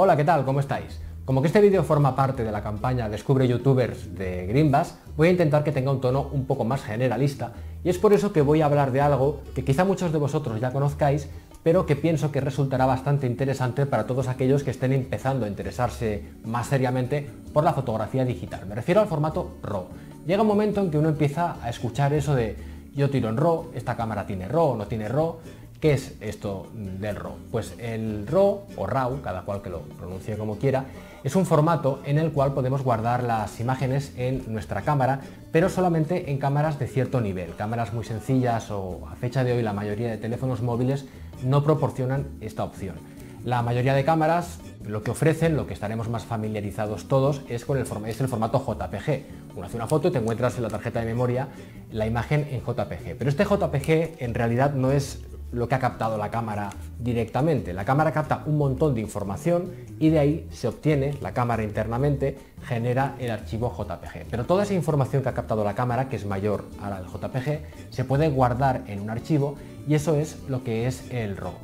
Hola, ¿qué tal? ¿Cómo estáis? Como que este vídeo forma parte de la campaña Descubre Youtubers de Greenbass, voy a intentar que tenga un tono un poco más generalista y es por eso que voy a hablar de algo que quizá muchos de vosotros ya conozcáis, pero que pienso que resultará bastante interesante para todos aquellos que estén empezando a interesarse más seriamente por la fotografía digital. Me refiero al formato RAW. Llega un momento en que uno empieza a escuchar eso de yo tiro en RAW, esta cámara tiene RAW no tiene RAW, ¿Qué es esto del RAW? Pues el RAW o RAW, cada cual que lo pronuncie como quiera, es un formato en el cual podemos guardar las imágenes en nuestra cámara, pero solamente en cámaras de cierto nivel, cámaras muy sencillas o a fecha de hoy la mayoría de teléfonos móviles no proporcionan esta opción. La mayoría de cámaras lo que ofrecen, lo que estaremos más familiarizados todos, es con el, es el formato JPG. Uno hace una foto y te encuentras en la tarjeta de memoria la imagen en JPG. Pero este JPG en realidad no es lo que ha captado la cámara directamente. La cámara capta un montón de información y de ahí se obtiene, la cámara internamente genera el archivo JPG. Pero toda esa información que ha captado la cámara, que es mayor a la del JPG, se puede guardar en un archivo y eso es lo que es el RAW.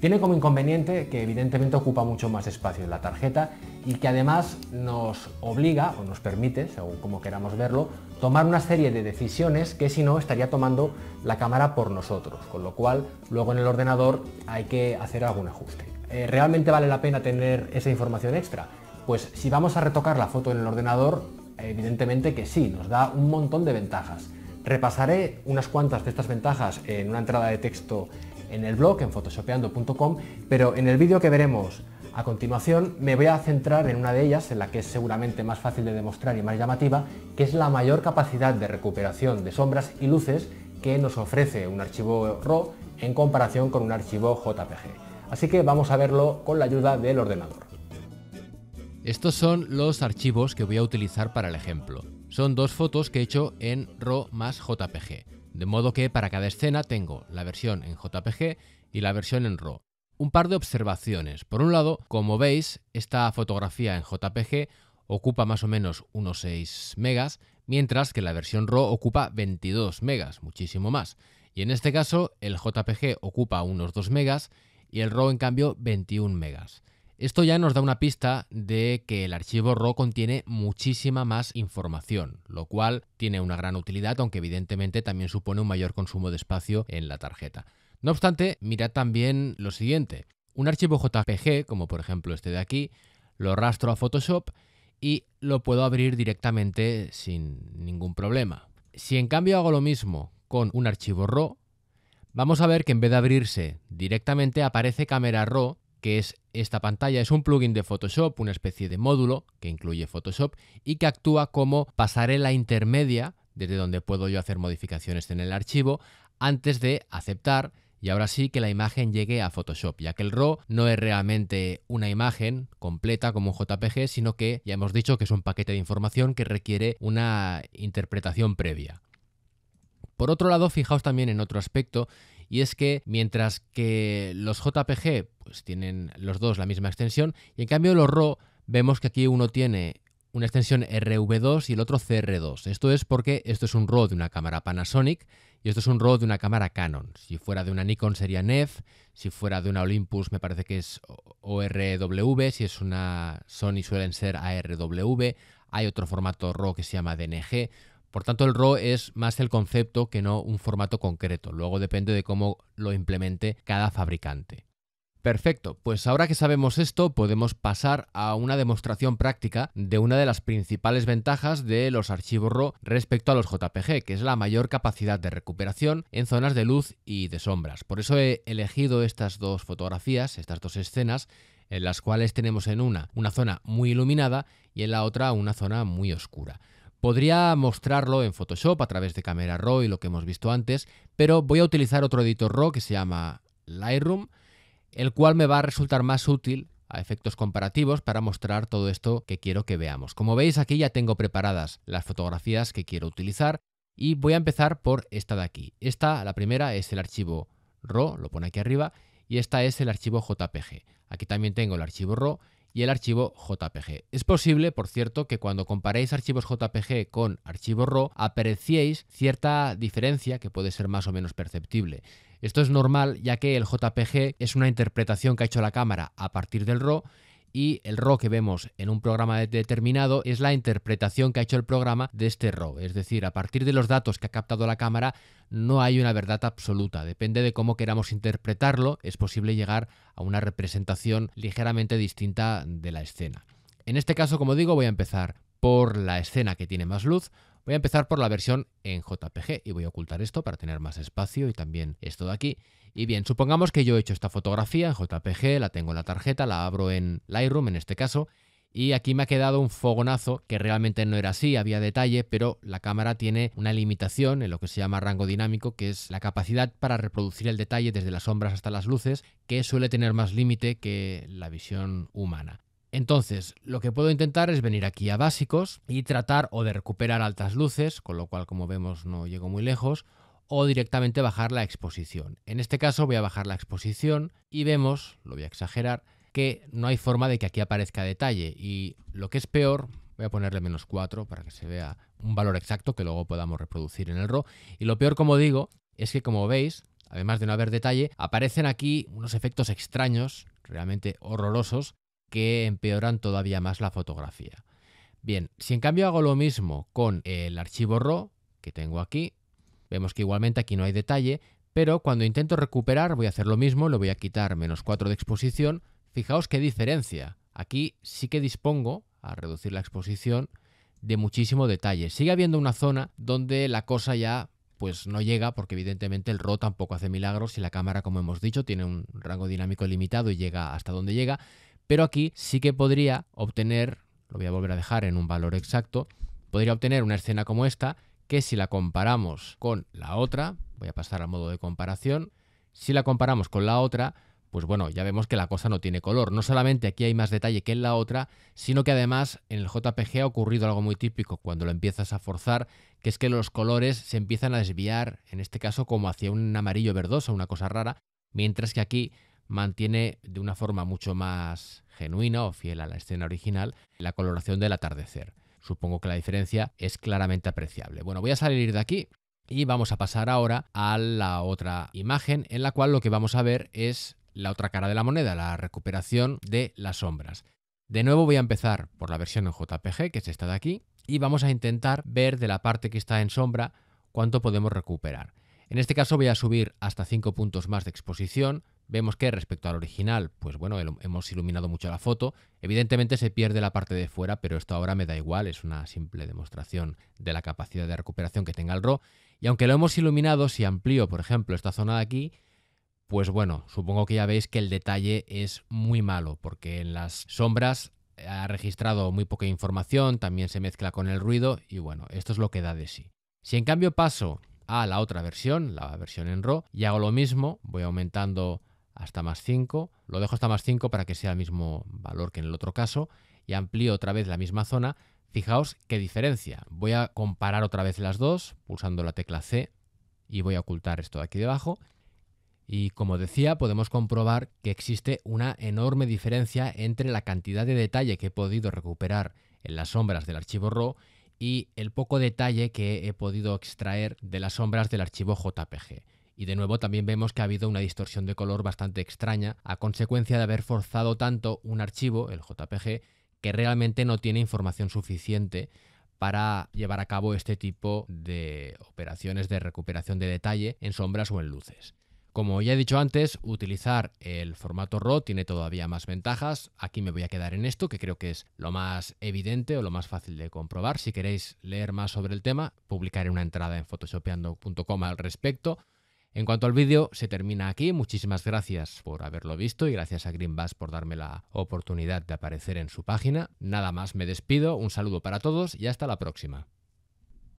Tiene como inconveniente que evidentemente ocupa mucho más espacio en la tarjeta y que además nos obliga o nos permite, según como queramos verlo, tomar una serie de decisiones que si no estaría tomando la cámara por nosotros, con lo cual luego en el ordenador hay que hacer algún ajuste. Eh, ¿Realmente vale la pena tener esa información extra? Pues si vamos a retocar la foto en el ordenador, evidentemente que sí, nos da un montón de ventajas. Repasaré unas cuantas de estas ventajas en una entrada de texto en el blog, en photoshopeando.com, pero en el vídeo que veremos a continuación me voy a centrar en una de ellas, en la que es seguramente más fácil de demostrar y más llamativa, que es la mayor capacidad de recuperación de sombras y luces que nos ofrece un archivo RAW en comparación con un archivo JPG. Así que vamos a verlo con la ayuda del ordenador. Estos son los archivos que voy a utilizar para el ejemplo. Son dos fotos que he hecho en RAW más JPG, de modo que para cada escena tengo la versión en JPG y la versión en RAW un par de observaciones. Por un lado, como veis, esta fotografía en JPG ocupa más o menos unos 6 megas, mientras que la versión RAW ocupa 22 megas, muchísimo más. Y en este caso, el JPG ocupa unos 2 megas y el RAW en cambio 21 megas. Esto ya nos da una pista de que el archivo RAW contiene muchísima más información, lo cual tiene una gran utilidad, aunque evidentemente también supone un mayor consumo de espacio en la tarjeta. No obstante, mirad también lo siguiente. Un archivo JPG, como por ejemplo este de aquí, lo rastro a Photoshop y lo puedo abrir directamente sin ningún problema. Si en cambio hago lo mismo con un archivo RAW, vamos a ver que en vez de abrirse directamente aparece Camera RAW, que es esta pantalla, es un plugin de Photoshop, una especie de módulo que incluye Photoshop y que actúa como pasarela intermedia desde donde puedo yo hacer modificaciones en el archivo antes de aceptar y ahora sí que la imagen llegue a Photoshop, ya que el RAW no es realmente una imagen completa como un JPG, sino que ya hemos dicho que es un paquete de información que requiere una interpretación previa. Por otro lado, fijaos también en otro aspecto, y es que mientras que los JPG pues, tienen los dos la misma extensión, y en cambio los RAW vemos que aquí uno tiene una extensión RV2 y el otro CR2. Esto es porque esto es un RAW de una cámara Panasonic y esto es un RAW de una cámara Canon. Si fuera de una Nikon sería NEF, si fuera de una Olympus me parece que es ORW, si es una Sony suelen ser ARW, hay otro formato RAW que se llama DNG. Por tanto, el RAW es más el concepto que no un formato concreto. Luego depende de cómo lo implemente cada fabricante. Perfecto, pues ahora que sabemos esto podemos pasar a una demostración práctica de una de las principales ventajas de los archivos RAW respecto a los JPG, que es la mayor capacidad de recuperación en zonas de luz y de sombras. Por eso he elegido estas dos fotografías, estas dos escenas, en las cuales tenemos en una una zona muy iluminada y en la otra una zona muy oscura. Podría mostrarlo en Photoshop a través de Camera RAW y lo que hemos visto antes, pero voy a utilizar otro editor RAW que se llama Lightroom el cual me va a resultar más útil a efectos comparativos para mostrar todo esto que quiero que veamos. Como veis aquí ya tengo preparadas las fotografías que quiero utilizar y voy a empezar por esta de aquí. Esta, la primera, es el archivo RAW, lo pone aquí arriba, y esta es el archivo JPG. Aquí también tengo el archivo RAW y el archivo JPG. Es posible, por cierto, que cuando comparéis archivos JPG con archivos RAW apreciéis cierta diferencia que puede ser más o menos perceptible. Esto es normal ya que el JPG es una interpretación que ha hecho la cámara a partir del RAW y el ro que vemos en un programa determinado es la interpretación que ha hecho el programa de este ROW. Es decir, a partir de los datos que ha captado la cámara no hay una verdad absoluta. Depende de cómo queramos interpretarlo, es posible llegar a una representación ligeramente distinta de la escena. En este caso, como digo, voy a empezar por la escena que tiene más luz, Voy a empezar por la versión en JPG y voy a ocultar esto para tener más espacio y también esto de aquí. Y bien, supongamos que yo he hecho esta fotografía en JPG, la tengo en la tarjeta, la abro en Lightroom en este caso, y aquí me ha quedado un fogonazo que realmente no era así, había detalle, pero la cámara tiene una limitación en lo que se llama rango dinámico, que es la capacidad para reproducir el detalle desde las sombras hasta las luces, que suele tener más límite que la visión humana. Entonces, lo que puedo intentar es venir aquí a básicos y tratar o de recuperar altas luces, con lo cual como vemos no llego muy lejos, o directamente bajar la exposición. En este caso voy a bajar la exposición y vemos, lo voy a exagerar, que no hay forma de que aquí aparezca detalle y lo que es peor, voy a ponerle menos 4 para que se vea un valor exacto que luego podamos reproducir en el RAW y lo peor como digo es que como veis, además de no haber detalle, aparecen aquí unos efectos extraños realmente horrorosos que empeoran todavía más la fotografía. Bien, si en cambio hago lo mismo con el archivo RAW que tengo aquí, vemos que igualmente aquí no hay detalle, pero cuando intento recuperar voy a hacer lo mismo, lo voy a quitar menos 4 de exposición, fijaos qué diferencia. Aquí sí que dispongo, a reducir la exposición, de muchísimo detalle. Sigue habiendo una zona donde la cosa ya pues no llega porque evidentemente el RAW tampoco hace milagros y la cámara, como hemos dicho, tiene un rango dinámico limitado y llega hasta donde llega, pero aquí sí que podría obtener, lo voy a volver a dejar en un valor exacto, podría obtener una escena como esta que si la comparamos con la otra, voy a pasar al modo de comparación, si la comparamos con la otra, pues bueno, ya vemos que la cosa no tiene color. No solamente aquí hay más detalle que en la otra, sino que además en el JPG ha ocurrido algo muy típico cuando lo empiezas a forzar, que es que los colores se empiezan a desviar, en este caso como hacia un amarillo verdoso, una cosa rara, mientras que aquí mantiene de una forma mucho más genuina o fiel a la escena original la coloración del atardecer. Supongo que la diferencia es claramente apreciable. Bueno, voy a salir de aquí y vamos a pasar ahora a la otra imagen en la cual lo que vamos a ver es la otra cara de la moneda, la recuperación de las sombras. De nuevo voy a empezar por la versión en JPG, que es esta de aquí, y vamos a intentar ver de la parte que está en sombra cuánto podemos recuperar. En este caso voy a subir hasta 5 puntos más de exposición, Vemos que respecto al original, pues bueno, hemos iluminado mucho la foto. Evidentemente se pierde la parte de fuera, pero esto ahora me da igual, es una simple demostración de la capacidad de recuperación que tenga el RAW. Y aunque lo hemos iluminado, si amplío, por ejemplo, esta zona de aquí, pues bueno, supongo que ya veis que el detalle es muy malo, porque en las sombras eh, ha registrado muy poca información, también se mezcla con el ruido, y bueno, esto es lo que da de sí. Si en cambio paso a la otra versión, la versión en RAW, y hago lo mismo, voy aumentando hasta más 5, lo dejo hasta más 5 para que sea el mismo valor que en el otro caso y amplío otra vez la misma zona. Fijaos qué diferencia. Voy a comparar otra vez las dos pulsando la tecla C y voy a ocultar esto de aquí debajo. Y como decía, podemos comprobar que existe una enorme diferencia entre la cantidad de detalle que he podido recuperar en las sombras del archivo RAW y el poco detalle que he podido extraer de las sombras del archivo JPG. Y de nuevo también vemos que ha habido una distorsión de color bastante extraña a consecuencia de haber forzado tanto un archivo, el JPG, que realmente no tiene información suficiente para llevar a cabo este tipo de operaciones de recuperación de detalle en sombras o en luces. Como ya he dicho antes, utilizar el formato RAW tiene todavía más ventajas. Aquí me voy a quedar en esto, que creo que es lo más evidente o lo más fácil de comprobar. Si queréis leer más sobre el tema, publicaré una entrada en photoshopeando.com al respecto en cuanto al vídeo, se termina aquí. Muchísimas gracias por haberlo visto y gracias a Greenbass por darme la oportunidad de aparecer en su página. Nada más me despido, un saludo para todos y hasta la próxima.